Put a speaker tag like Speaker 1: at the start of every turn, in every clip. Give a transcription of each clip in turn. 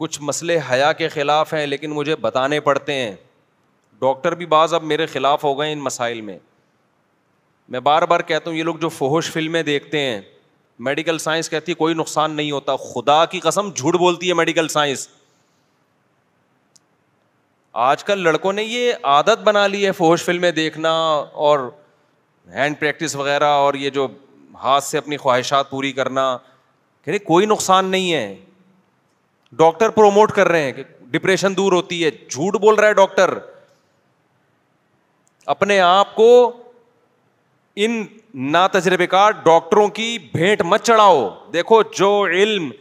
Speaker 1: कुछ मसले हया के ख़िलाफ़ हैं लेकिन मुझे बताने पड़ते हैं डॉक्टर भी बाज़ अब मेरे ख़िलाफ़ हो गए इन मसाइल में मैं बार बार कहता हूँ ये लोग जो फोहश फिल्में देखते हैं मेडिकल साइंस कहती है कोई नुकसान नहीं होता खुदा की कसम झूठ बोलती है मेडिकल साइंस आजकल लड़कों ने ये आदत बना ली है फोहश फिल्में देखना और हैंड प्रैक्टिस वगैरह और ये जो हाथ से अपनी ख्वाहिशात पूरी करना कह रही कोई नुकसान नहीं है डॉक्टर प्रोमोट कर रहे हैं कि डिप्रेशन दूर होती है झूठ बोल रहा है डॉक्टर अपने आप को इन ना तजर्बेकार डॉक्टरों की भेंट मत चढ़ाओ देखो जो इल्म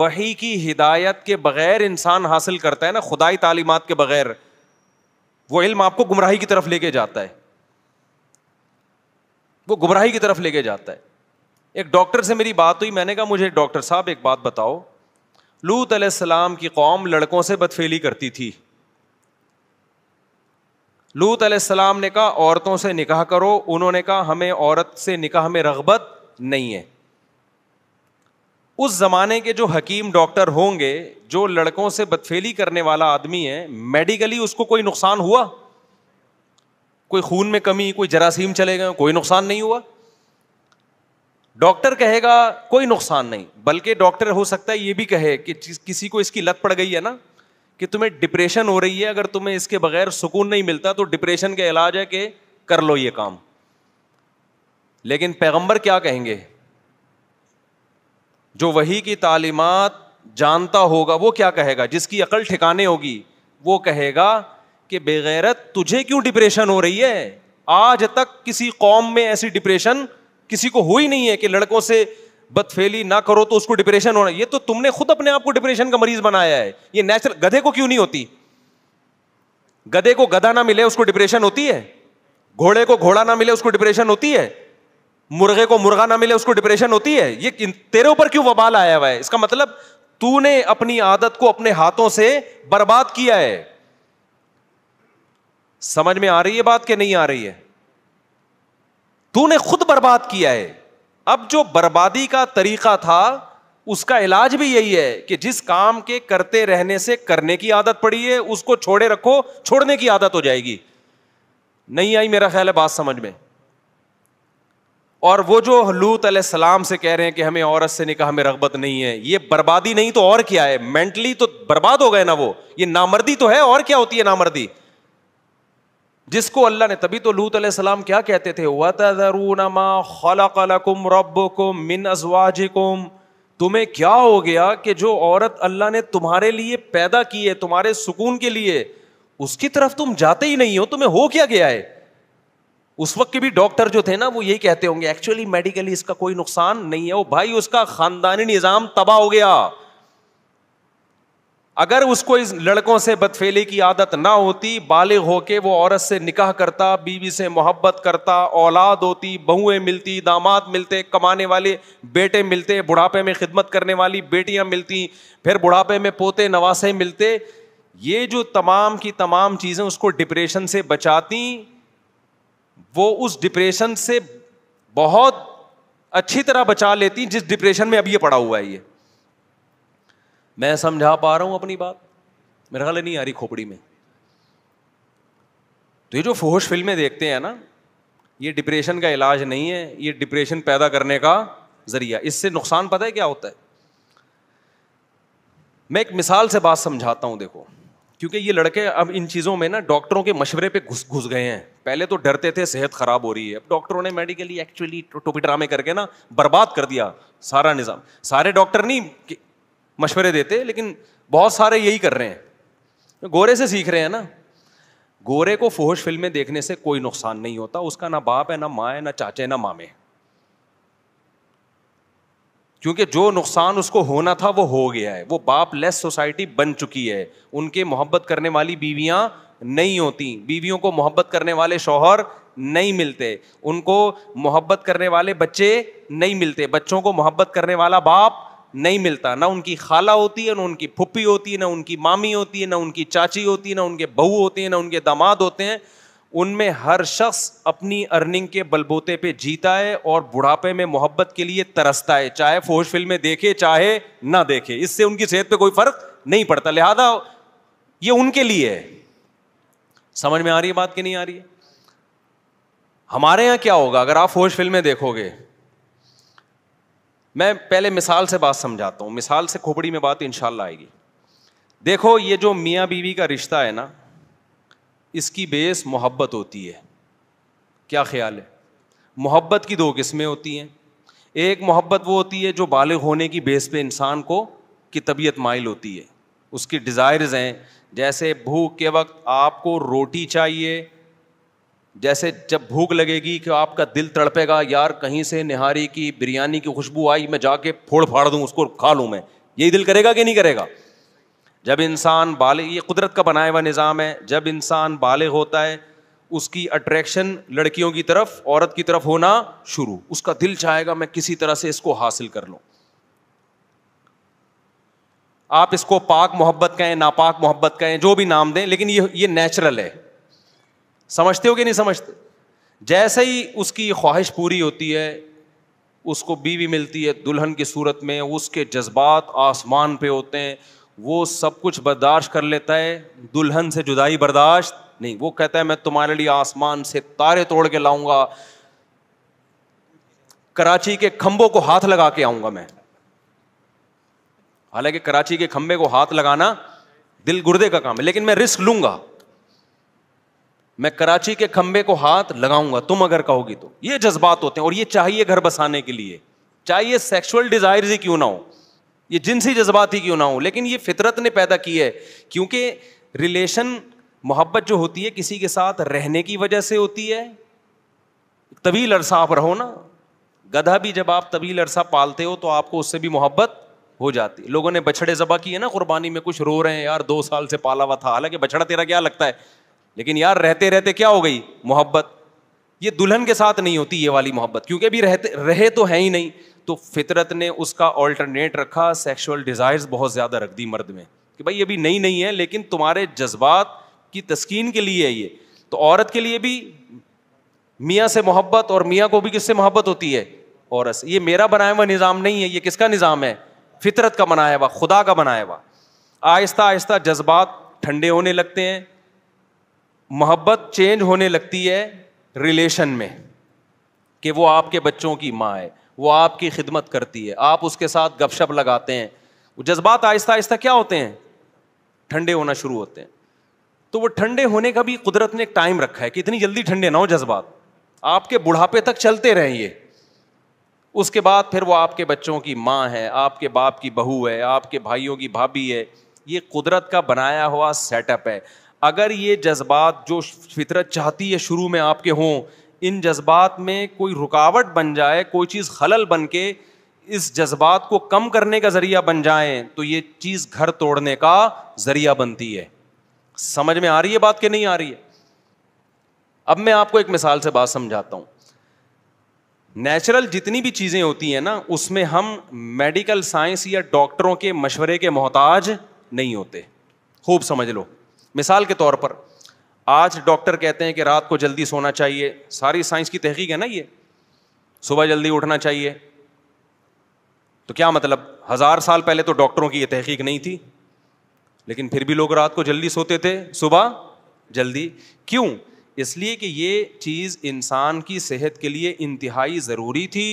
Speaker 1: वही की हिदायत के बगैर इंसान हासिल करता है ना खुदाई तालीमत के बगैर वो इल्म आपको गुमराही की तरफ लेके जाता है वो गुमराही की तरफ लेके जाता है एक डॉक्टर से मेरी बात हुई मैंने कहा मुझे डॉक्टर साहब एक बात बताओ लूत अलैहिस्सलाम की कौम लड़कों से बदफेली करती थी लूत अलैहिस्सलाम ने कहा औरतों से निकाह करो उन्होंने कहा हमें औरत से निकाह में रगबत नहीं है उस ज़माने के जो हकीम डॉक्टर होंगे जो लड़कों से बदफेली करने वाला आदमी है मेडिकली उसको कोई नुकसान हुआ कोई खून में कमी कोई जरासीम चले गए कोई नुकसान नहीं हुआ डॉक्टर कहेगा कोई नुकसान नहीं बल्कि डॉक्टर हो सकता है ये भी कहे कि किसी को इसकी लत पड़ गई है ना कि तुम्हें डिप्रेशन हो रही है अगर तुम्हें इसके बगैर सुकून नहीं मिलता तो डिप्रेशन का इलाज है कि कर लो ये काम लेकिन पैगंबर क्या कहेंगे जो वही की तालीमत जानता होगा वो क्या कहेगा जिसकी अकल ठिकाने होगी वो कहेगा कि बेगैरत तुझे क्यों डिप्रेशन हो रही है आज तक किसी कौम में ऐसी डिप्रेशन किसी को हुई नहीं है कि लड़कों से बदफेली ना करो तो उसको डिप्रेशन होना ये तो तुमने खुद अपने आप को डिप्रेशन का मरीज बनाया है ये नेचुरल गधे को क्यों नहीं होती गधे को गधा ना मिले उसको डिप्रेशन होती है घोड़े को घोड़ा ना मिले उसको डिप्रेशन होती है मुर्गे को मुर्गा ना मिले उसको डिप्रेशन होती है ये तेरे ऊपर क्यों वबाल आया हुआ है इसका मतलब तूने अपनी आदत को अपने हाथों से बर्बाद किया है समझ में आ रही है बात कि नहीं आ रही है तूने खुद बर्बाद किया है अब जो बर्बादी का तरीका था उसका इलाज भी यही है कि जिस काम के करते रहने से करने की आदत पड़ी है उसको छोड़े रखो छोड़ने की आदत हो जाएगी नहीं आई मेरा ख्याल है बात समझ में और वो जो लूत सलाम से कह रहे हैं कि हमें औरत से निकाह में रगबत नहीं है ये बर्बादी नहीं तो और क्या है मेंटली तो बर्बाद हो गए ना वो ये नामर्दी तो है और क्या होती है नामर्दी जिसको अल्लाह ने तभी तो लूत सलाम क्या कहते थे वतरूनमाकुम तुम्हें क्या हो गया कि जो औरत अल्लाह ने तुम्हारे लिए पैदा की है तुम्हारे सुकून के लिए उसकी तरफ तुम जाते ही नहीं हो तुम्हें हो क्या गया है उस वक्त के भी डॉक्टर जो थे ना वो यही कहते होंगे एक्चुअली मेडिकली इसका कोई नुकसान नहीं है वो भाई उसका खानदानी निज़ाम तबाह हो गया अगर उसको इस लड़कों से बदफेली की आदत ना होती हो के वो औरत से निकाह करता बीवी से मोहब्बत करता औलाद होती बहुएं मिलती दामाद मिलते कमाने वाले बेटे मिलते बुढ़ापे में खिदमत करने वाली बेटियां मिलती फिर बुढ़ापे में पोते नवासे मिलते ये जो तमाम की तमाम चीज़ें उसको डिप्रेशन से बचाती वो उस डिप्रेशन से बहुत अच्छी तरह बचा लेती जिस डिप्रेशन में अब ये पड़ा हुआ है ये मैं समझा पा रहा हूं अपनी बात मेरा ख्याल नहीं आ रही खोपड़ी में तो ये जो फोहश फिल्में देखते हैं ना ये डिप्रेशन का इलाज नहीं है ये डिप्रेशन पैदा करने का जरिया इससे नुकसान पता है क्या होता है मैं एक मिसाल से बात समझाता हूं देखो क्योंकि ये लड़के अब इन चीज़ों में ना डॉक्टरों के मशवरे पे घुस घुस गए हैं पहले तो डरते थे सेहत ख़राब हो रही है अब डॉक्टरों ने मेडिकली एक्चुअली टोपी ड्रामे करके ना बर्बाद कर दिया सारा निज़ाम सारे डॉक्टर नहीं मशवरे देते लेकिन बहुत सारे यही कर रहे हैं गोरे से सीख रहे हैं ना गोरे को फोहश फिल्में देखने से कोई नुकसान नहीं होता उसका ना बाप है ना माँ है ना चाचे ना मामे क्योंकि जो नुकसान उसको होना था वो हो गया है वो बाप लेस सोसाइटी बन चुकी है उनके मोहब्बत करने वाली बीवियां नहीं होती बीवियों को मोहब्बत करने वाले शोहर नहीं मिलते उनको मोहब्बत करने वाले बच्चे नहीं मिलते बच्चों को मोहब्बत करने वाला बाप नहीं मिलता ना उनकी खाला होती है ना उनकी फुप्पी होती है ना उनकी मामी होती है ना उनकी चाची होती है ना उनके बहू होते हैं ना उनके दामाद होते हैं उनमें हर शख्स अपनी अर्निंग के बलबोते पे जीता है और बुढ़ापे में मोहब्बत के लिए तरसता है चाहे फोश फिल्में देखे चाहे ना देखे इससे उनकी सेहत पर कोई फर्क नहीं पड़ता लिहाजा ये उनके लिए है समझ में आ रही है बात की नहीं आ रही है हमारे यहाँ क्या होगा अगर आप फौज फिल्में देखोगे मैं पहले मिसाल से बात समझाता हूँ मिसाल से खोपड़ी में बात इंशाल्लाह आएगी देखो ये जो मियाँ बीवी का रिश्ता है ना इसकी बेस मोहब्बत होती है क्या ख्याल है मोहब्बत की दो किस्में होती हैं एक मोहब्बत वो होती है जो बालिग होने की बेस पे इंसान को की तबीयत माइल होती है उसकी डिज़ायर्स हैं जैसे भूख के वक्त आपको रोटी चाहिए जैसे जब भूख लगेगी कि आपका दिल तड़पेगा यार कहीं से निहारी की बिरयानी की खुशबू आई मैं जाके फोड़ फाड़ दूँ उसको खा लूँ मैं यही दिल करेगा कि नहीं करेगा जब इंसान बाले ये कुदरत का बनाया हुआ निज़ाम है जब इंसान बाले होता है उसकी अट्रैक्शन लड़कियों की तरफ औरत की तरफ होना शुरू उसका दिल चाहेगा मैं किसी तरह से इसको हासिल कर लूँ आप इसको पाक मोहब्बत कहें नापाक मोहब्बत कहें जो भी नाम दें लेकिन ये ये नेचुरल है समझते हो कि नहीं समझते जैसे ही उसकी ख्वाहिश पूरी होती है उसको बीवी मिलती है दुल्हन की सूरत में उसके जज्बात आसमान पे होते हैं वो सब कुछ बर्दाश्त कर लेता है दुल्हन से जुदाई बर्दाश्त नहीं वो कहता है मैं तुम्हारे लिए आसमान से तारे तोड़ के लाऊंगा कराची के खंबों को हाथ लगा के आऊंगा मैं हालांकि कराची के खंभे को हाथ लगाना दिल गुर्दे का काम है लेकिन मैं रिस्क लूंगा मैं कराची के खंबे को हाथ लगाऊंगा तुम अगर कहोगी तो ये जज्बात होते हैं और ये चाहिए घर बसाने के लिए चाहिए सेक्शुअल डिजायर ही क्यों ना हो ये जिनसी जज्बात ही क्यों ना हो लेकिन ये फितरत ने पैदा की है क्योंकि रिलेशन मोहब्बत जो होती है किसी के साथ रहने की वजह से होती है तवील अरसा आप रहो ना गधा भी जब आप तवील अरसा पालते हो तो आपको उससे भी मोहब्बत हो जाती है लोगों ने बछड़े जबा किए ना कुर्बानी में कुछ रो रहे हैं यार दो साल से पाला हुआ था हालांकि बछड़ा तेरा क्या लगता है लेकिन यार रहते रहते क्या हो गई मोहब्बत ये दुल्हन के साथ नहीं होती ये वाली मोहब्बत क्योंकि अभी रहते रहे तो है ही नहीं तो फितरत ने उसका ऑल्टरनेट रखा सेक्सुअल डिज़ायर्स बहुत ज़्यादा रख दी मर्द में कि भाई ये भी नई नहीं है लेकिन तुम्हारे जज्बात की तस्कीन के लिए है ये तो औरत के लिए भी मियाँ से मोहब्बत और मियाँ को भी किससे मोहब्बत होती है औरत ये मेरा बनाया हुआ निज़ाम नहीं है ये किसका निज़ाम है फितरत का बनाया हुआ खुदा का बनाया हुआ आहिस्ता आहिस्ता जज्बात ठंडे होने लगते हैं मोहब्बत चेंज होने लगती है रिलेशन में कि वो आपके बच्चों की माँ है वो आपकी खिदमत करती है आप उसके साथ गपशप लगाते हैं वो जज्बात आहिस्ता आहिस्ता क्या होते हैं ठंडे होना शुरू होते हैं तो वो ठंडे होने का भी कुदरत ने एक टाइम रखा है कि इतनी जल्दी ठंडे ना हो जज्बात आपके बुढ़ापे तक चलते रहें ये उसके बाद फिर वो आपके बच्चों की माँ है आपके बाप की बहू है आपके भाइयों की भाभी है ये कुदरत का बनाया हुआ सेटअप है अगर ये जज्बात जो फितरत चाहती है शुरू में आपके हों इन जज्बात में कोई रुकावट बन जाए कोई चीज़ खलल बन के इस जज्बात को कम करने का ज़रिया बन जाए तो ये चीज़ घर तोड़ने का ज़रिया बनती है समझ में आ रही है बात कि नहीं आ रही है अब मैं आपको एक मिसाल से बात समझाता हूँ नेचुरल जितनी भी चीज़ें होती हैं ना उसमें हम मेडिकल साइंस या डॉक्टरों के मशवरे के मोहताज नहीं होते खूब समझ लो मिसाल के तौर पर आज डॉक्टर कहते हैं कि रात को जल्दी सोना चाहिए सारी साइंस की तहकीक है ना ये सुबह जल्दी उठना चाहिए तो क्या मतलब हजार साल पहले तो डॉक्टरों की ये तहकीक नहीं थी लेकिन फिर भी लोग रात को जल्दी सोते थे सुबह जल्दी क्यों इसलिए कि ये चीज़ इंसान की सेहत के लिए इंतहाई ज़रूरी थी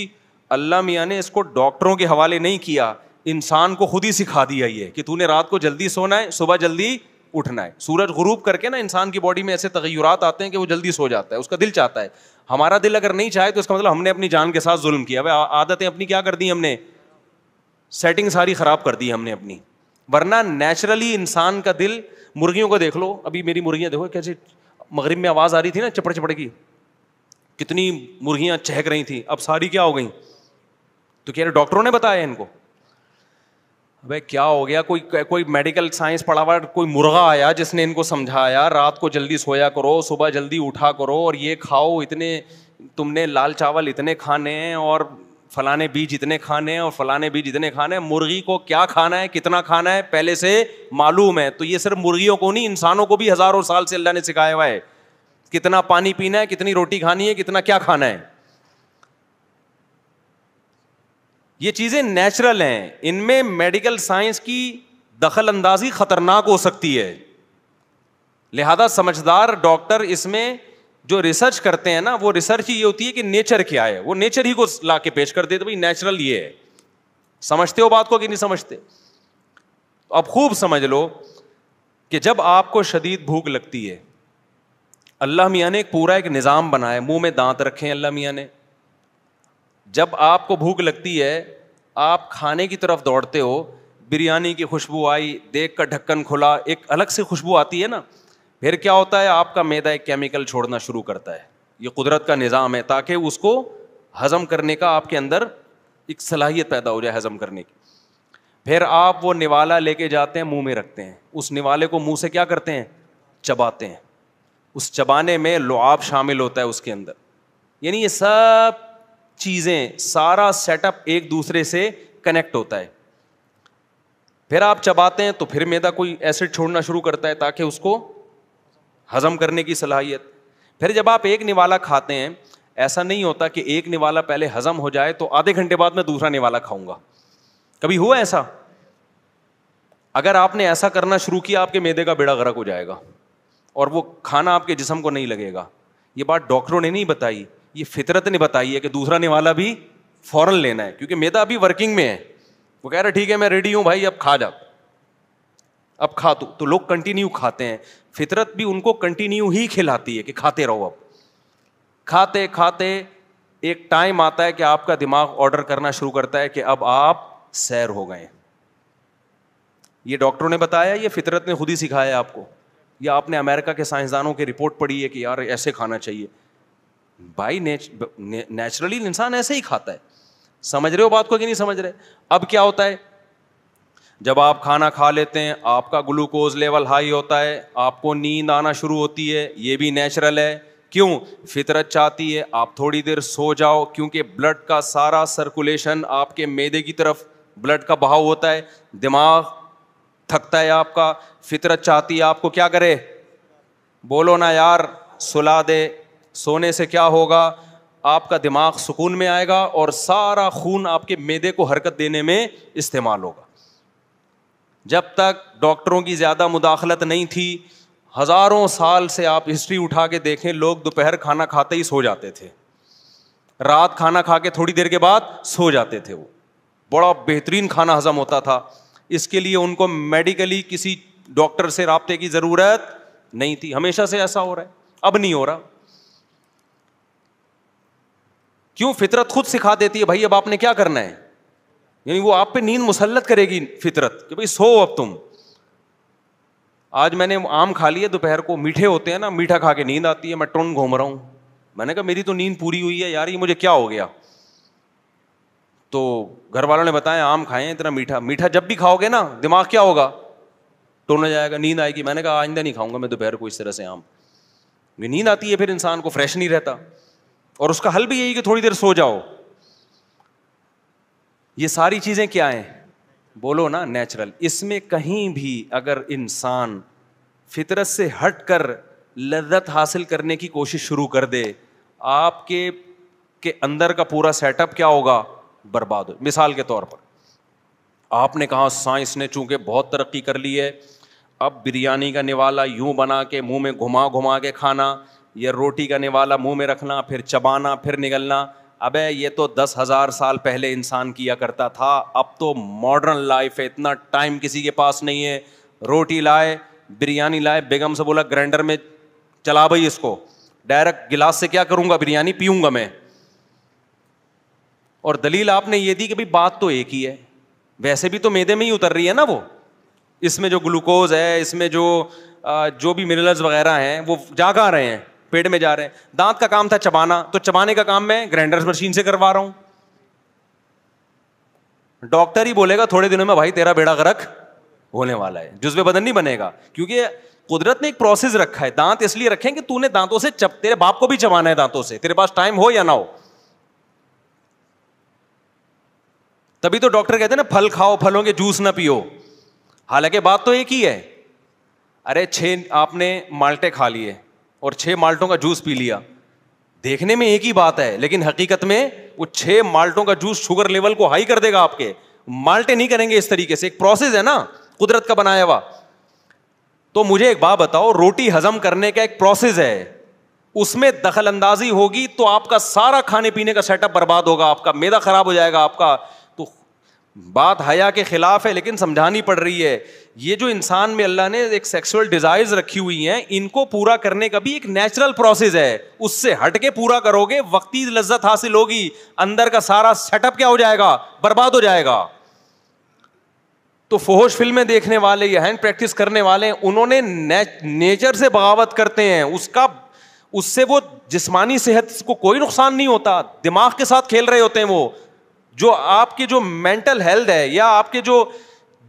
Speaker 1: अल्लाह मियाँ ने इसको डॉक्टरों के हवाले नहीं किया इंसान को खुद ही सिखा दिया ये कि तूने रात को जल्दी सोना है सुबह जल्दी उठना है सूरज गुरूब करके ना इंसान की बॉडी में ऐसे तगैरत आते हैं कि वो जल्दी सो जाता है उसका दिल चाहता है हमारा दिल अगर नहीं चाहे तो इसका मतलब हमने अपनी जान के साथ जुल्म किया भाई आदतें अपनी क्या कर दी हमने सेटिंग सारी ख़राब कर दी हमने अपनी वरना नेचुरली इंसान का दिल मुर्गियों को देख लो अभी मेरी मुर्गियाँ देखो कैसे मगरिब में आवाज़ आ रही थी ना चपड़ चपड़ की कितनी मुर्गियाँ चहक रही थी अब सारी क्या हो गई तो कह रहे डॉक्टरों ने बताया इनको अबे क्या हो गया कोई कोई मेडिकल साइंस पढ़ा हुआ कोई मुर्गा आया जिसने इनको समझाया रात को जल्दी सोया करो सुबह जल्दी उठा करो और ये खाओ इतने तुमने लाल चावल इतने खाने हैं और फलाने बीज इतने खाने हैं और फलाने बीज इतने खाने हैं मुर्गी को क्या खाना है कितना खाना है पहले से मालूम है तो ये सिर्फ मुर्गियों को नहीं इंसानों को भी हज़ारों साल से अल्लाह ने सिखाया हुआ है कितना पानी पीना है कितनी रोटी खानी है कितना क्या खाना है ये चीज़ें नेचुरल हैं इनमें मेडिकल साइंस की दखल अंदाजी खतरनाक हो सकती है लिहाजा समझदार डॉक्टर इसमें जो रिसर्च करते हैं ना वो रिसर्च ही ये होती है कि नेचर क्या है वो नेचर ही को ला के पेश कर देते भाई नेचुरल ये है समझते हो बात को कि नहीं समझते तो अब खूब समझ लो कि जब आपको शदीद भूख लगती है अल्लाह मियाँ ने एक पूरा एक निज़ाम बनाया मुंह में दांत रखे हैं अल्लाह मियाँ ने जब आपको भूख लगती है आप खाने की तरफ दौड़ते हो बिरयानी की खुशबू आई देख का ढक्कन खुला एक अलग से खुशबू आती है ना फिर क्या होता है आपका मैदा एक केमिकल छोड़ना शुरू करता है ये कुदरत का निज़ाम है ताकि उसको हज़म करने का आपके अंदर एक सलाहियत पैदा हो जाए हज़म करने की फिर आप वो निवाला लेके जाते हैं मुंह में रखते हैं उस निवाले को मुंह से क्या करते हैं चबाते हैं उस चबाने में लुआब शामिल होता है उसके अंदर यानी ये सब चीज़ें सारा सेटअप एक दूसरे से कनेक्ट होता है फिर आप चबाते हैं तो फिर मैदा कोई एसिड छोड़ना शुरू करता है ताकि उसको हजम करने की सलाहियत फिर जब आप एक निवाला खाते हैं ऐसा नहीं होता कि एक निवाला पहले हजम हो जाए तो आधे घंटे बाद में दूसरा निवाला खाऊंगा कभी हुआ ऐसा अगर आपने ऐसा करना शुरू किया आपके मैदे का बेड़ा गर्क हो जाएगा और वो खाना आपके जिसम को नहीं लगेगा ये बात डॉक्टरों ने नहीं बताई ये फितरत ने बताई है कि दूसरा निवाला भी फ़ौरन लेना है क्योंकि मेदा अभी वर्किंग में है वो कह रहा ठीक है मैं रेडी हूं भाई अब खा जा अब खा तू तो लोग कंटिन्यू खाते हैं फितरत भी उनको कंटिन्यू ही खिलाती है कि खाते रहो अब खाते खाते एक टाइम आता है कि आपका दिमाग ऑर्डर करना शुरू करता है कि अब आप सैर हो गए ये डॉक्टरों ने बताया ये फितरत ने खुद ही सिखाया आपको या आपने अमेरिका के साइंसदानों की रिपोर्ट पढ़ी है कि यार ऐसे खाना चाहिए बाई नेचुरली इंसान ऐसे ही खाता है समझ रहे हो बात को कि नहीं समझ रहे अब क्या होता है जब आप खाना खा लेते हैं आपका ग्लूकोज लेवल हाई होता है आपको नींद आना शुरू होती है ये भी नेचुरल है क्यों फितरत चाहती है आप थोड़ी देर सो जाओ क्योंकि ब्लड का सारा सर्कुलेशन आपके मैदे की तरफ ब्लड का बहाव होता है दिमाग थकता है आपका फितरत चाहती है आपको क्या करे बोलो ना यार सुला दे सोने से क्या होगा आपका दिमाग सुकून में आएगा और सारा खून आपके मैदे को हरकत देने में इस्तेमाल होगा जब तक डॉक्टरों की ज़्यादा मुदाखलत नहीं थी हज़ारों साल से आप हिस्ट्री उठा के देखें लोग दोपहर खाना खाते ही सो जाते थे रात खाना खा के थोड़ी देर के बाद सो जाते थे वो बड़ा बेहतरीन खाना हजम होता था इसके लिए उनको मेडिकली किसी डॉक्टर से रबते की ज़रूरत नहीं थी हमेशा से ऐसा हो रहा है अब नहीं हो रहा क्यों फितरत खुद सिखा देती है भाई अब आपने क्या करना है यानी वो आप पे नींद मुसलत करेगी फितरत कि भाई सो अब तुम आज मैंने आम खा लिए दोपहर को मीठे होते हैं ना मीठा खा के नींद आती है मैं टोन घूम रहा हूं मैंने कहा मेरी तो नींद पूरी हुई है यार ये मुझे क्या हो गया तो घर वालों ने बताया आम खाएं इतना मीठा मीठा जब भी खाओगे ना दिमाग क्या होगा टोना जाएगा नींद आएगी मैंने कहा आइंदा नहीं खाऊंगा मैं दोपहर को इस तरह से आम नींद आती है फिर इंसान को फ्रेश नहीं रहता और उसका हल भी यही कि थोड़ी देर सो जाओ ये सारी चीजें क्या हैं बोलो ना नेचुरल इसमें कहीं भी अगर इंसान फितरत से हट कर लद्दत हासिल करने की कोशिश शुरू कर दे आपके के अंदर का पूरा सेटअप क्या होगा बर्बाद हो मिसाल के तौर पर आपने कहा साइंस ने चूंकि बहुत तरक्की कर ली है अब बिरयानी का निवाला यूं बना के मुंह में घुमा घुमा के खाना ये रोटी का निवाला मुंह में रखना फिर चबाना फिर निगलना अबे ये तो दस हज़ार साल पहले इंसान किया करता था अब तो मॉडर्न लाइफ है इतना टाइम किसी के पास नहीं है रोटी लाए बिरयानी लाए बेगम से बोला ग्राइंडर में चला भाई इसको डायरेक्ट गिलास से क्या करूंगा बिरयानी पीऊंगा मैं और दलील आपने ये दी कि भाई बात तो एक ही है वैसे भी तो मेदे में ही उतर रही है ना वो इसमें जो ग्लूकोज है इसमें जो जो भी मिनरल्स वगैरह हैं वो जागा रहे हैं पेट में जा रहे हैं दांत का काम था चबाना तो चबाने का काम मैं ग्राइंडर मशीन से करवा रहा हूं डॉक्टर ही बोलेगा थोड़े दिनों में भाई तेरा बेड़ा गरक होने वाला है जुज्बे बदन नहीं बनेगा क्योंकि कुदरत ने एक प्रोसेस रखा है दांत इसलिए रखे कि तूने दांतों से चप तेरे बाप को भी चबाना है दांतों से तेरे पास टाइम हो या ना हो तभी तो डॉक्टर कहते हैं ना फल खाओ फलों के जूस ना पियो हालांकि बात तो एक ही है अरे छे आपने माल्टे खा लिए और छः माल्टों का जूस पी लिया देखने में एक ही बात है लेकिन हकीकत में वो छः माल्टों का जूस शुगर लेवल को हाई कर देगा आपके माल्टे नहीं करेंगे इस तरीके से एक प्रोसेस है ना कुदरत का बनाया हुआ तो मुझे एक बात बताओ रोटी हजम करने का एक प्रोसेस है उसमें दखल होगी तो आपका सारा खाने पीने का सेटअप बर्बाद होगा आपका मेदा खराब हो जाएगा आपका बात हया के खिलाफ है लेकिन समझानी पड़ रही है ये जो इंसान में अल्लाह ने एक सेक्सुअल डिजायर्स रखी हुई हैं इनको पूरा करने का भी एक नेचुरल प्रोसेस है उससे हटके पूरा करोगे वक्ती लज्जत हासिल होगी अंदर का सारा सेटअप क्या हो जाएगा बर्बाद हो जाएगा तो फोहश फिल्में देखने वाले या हैंड प्रैक्टिस करने वाले उन्होंने ने, नेचर से बगावत करते हैं उसका उससे वो जिसमानी सेहत को कोई नुकसान नहीं होता दिमाग के साथ खेल रहे होते हैं वो जो आपके जो मेंटल हेल्थ है या आपके जो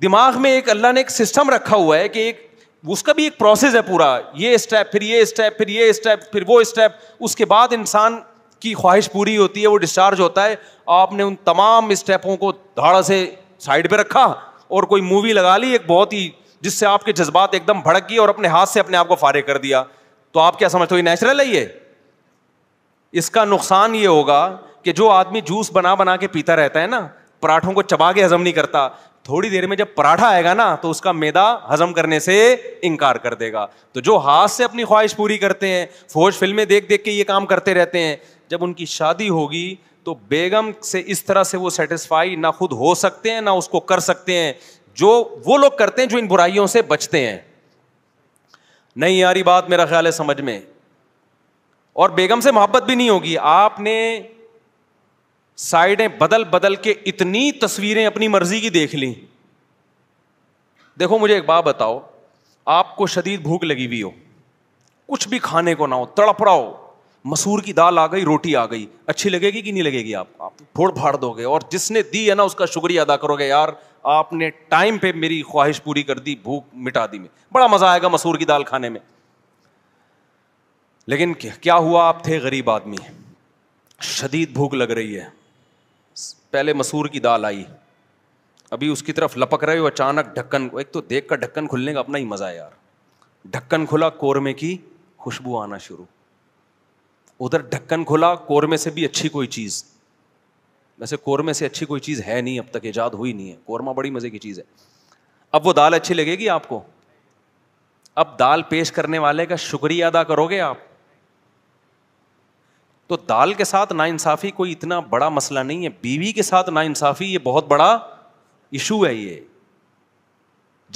Speaker 1: दिमाग में एक अल्लाह ने एक सिस्टम रखा हुआ है कि एक उसका भी एक प्रोसेस है पूरा ये स्टेप फिर ये स्टेप फिर ये स्टेप फिर वो स्टेप उसके बाद इंसान की ख्वाहिश पूरी होती है वो डिस्चार्ज होता है आपने उन तमाम स्टेपों को धाड़ा से साइड पर रखा और कोई मूवी लगा ली एक बहुत ही जिससे आपके जज्बात एकदम भड़क गए और अपने हाथ से अपने आप को फारे कर दिया तो आप क्या समझते हो ये नेचुरल है ये इसका नुकसान ये होगा कि जो आदमी जूस बना बना के पीता रहता है ना पराठों को चबा के हजम नहीं करता थोड़ी देर में जब पराठा आएगा ना तो उसका मैदा हजम करने से इनकार कर देगा तो जो हाथ से अपनी ख्वाहिश पूरी करते हैं फौज फिल्में देख देख के ये काम करते रहते हैं जब उनकी शादी होगी तो बेगम से इस तरह से वो सेटिस्फाई ना खुद हो सकते हैं ना उसको कर सकते हैं जो वो लोग करते हैं जो इन बुराइयों से बचते हैं नहीं यारी बात मेरा ख्याल है समझ में और बेगम से मोहब्बत भी नहीं होगी आपने साइडें बदल बदल के इतनी तस्वीरें अपनी मर्जी की देख ली देखो मुझे एक बात बताओ आपको शदीद भूख लगी हुई हो कुछ भी खाने को ना हो तड़पड़ा हो मसूर की दाल आ गई रोटी आ गई अच्छी लगेगी कि नहीं लगेगी आप आप फोड़ फाड़ दोगे और जिसने दी है ना उसका शुक्रिया अदा करोगे यार आपने टाइम पे मेरी ख्वाहिश पूरी कर दी भूख मिटा दी मैं बड़ा मजा आएगा मसूर की दाल खाने में लेकिन क्या हुआ आप थे गरीब आदमी शदीद भूख लग रही है पहले मसूर की दाल आई अभी उसकी तरफ लपक रहे हो अचानक ढक्कन एक तो देख कर ढक्कन खुलने का अपना ही मज़ा है यार ढक्कन खुला कोरमे की खुशबू आना शुरू उधर ढक्कन खुला कोरमे से भी अच्छी कोई चीज़ वैसे कोरमे से अच्छी कोई चीज़ है नहीं अब तक ईजाद हुई नहीं है कोरमा बड़ी मज़े की चीज़ है अब वो दाल अच्छी लगेगी आपको अब दाल पेश करने वाले का शुक्रिया अदा करोगे आप तो दाल के साथ ना इंसाफी कोई इतना बड़ा मसला नहीं है बीवी के साथ ना इंसाफी ये बहुत बड़ा इशू है ये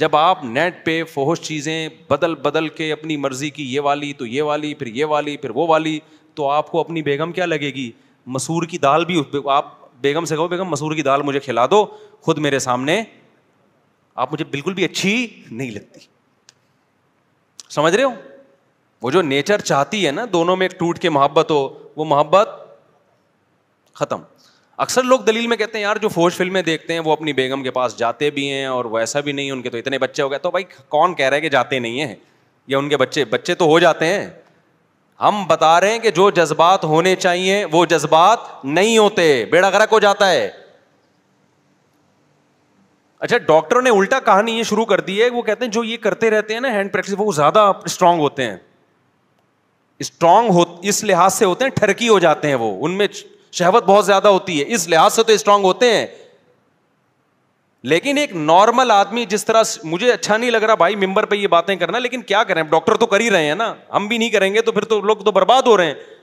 Speaker 1: जब आप नेट पे फोहश चीज़ें बदल बदल के अपनी मर्ज़ी की ये वाली तो ये वाली फिर ये वाली फिर वो वाली तो आपको अपनी बेगम क्या लगेगी मसूर की दाल भी आप बेगम से कहो बेगम मसूर की दाल मुझे खिला दो खुद मेरे सामने आप मुझे बिल्कुल भी अच्छी नहीं लगती समझ रहे हो वो जो नेचर चाहती है ना दोनों में एक टूट के मोहब्बत हो वो मोहब्बत ख़त्म अक्सर लोग दलील में कहते हैं यार जो फौज फिल्में देखते हैं वो अपनी बेगम के पास जाते भी हैं और वैसा भी नहीं उनके तो इतने बच्चे हो गए तो भाई कौन कह रहा है कि जाते नहीं है या उनके बच्चे बच्चे तो हो जाते हैं हम बता रहे हैं कि जो जज्बात होने चाहिए वो जज्बात नहीं होते बेड़ा गर्क हो जाता है अच्छा डॉक्टर ने उल्टा कहानी ये शुरू कर दी है वो कहते हैं जो ये करते रहते हैं ना हैंड प्रैक्टिस वो ज़्यादा स्ट्रांग होते हैं स्ट्रांग हो इस लिहाज से होते हैं ठरकी हो जाते हैं वो उनमें शहवत बहुत ज्यादा होती है इस लिहाज से तो स्ट्रांग होते हैं लेकिन एक नॉर्मल आदमी जिस तरह मुझे अच्छा नहीं लग रहा भाई मेंबर पे ये बातें करना लेकिन क्या करें डॉक्टर तो कर ही रहे हैं ना हम भी नहीं करेंगे तो फिर तो लोग तो बर्बाद हो रहे हैं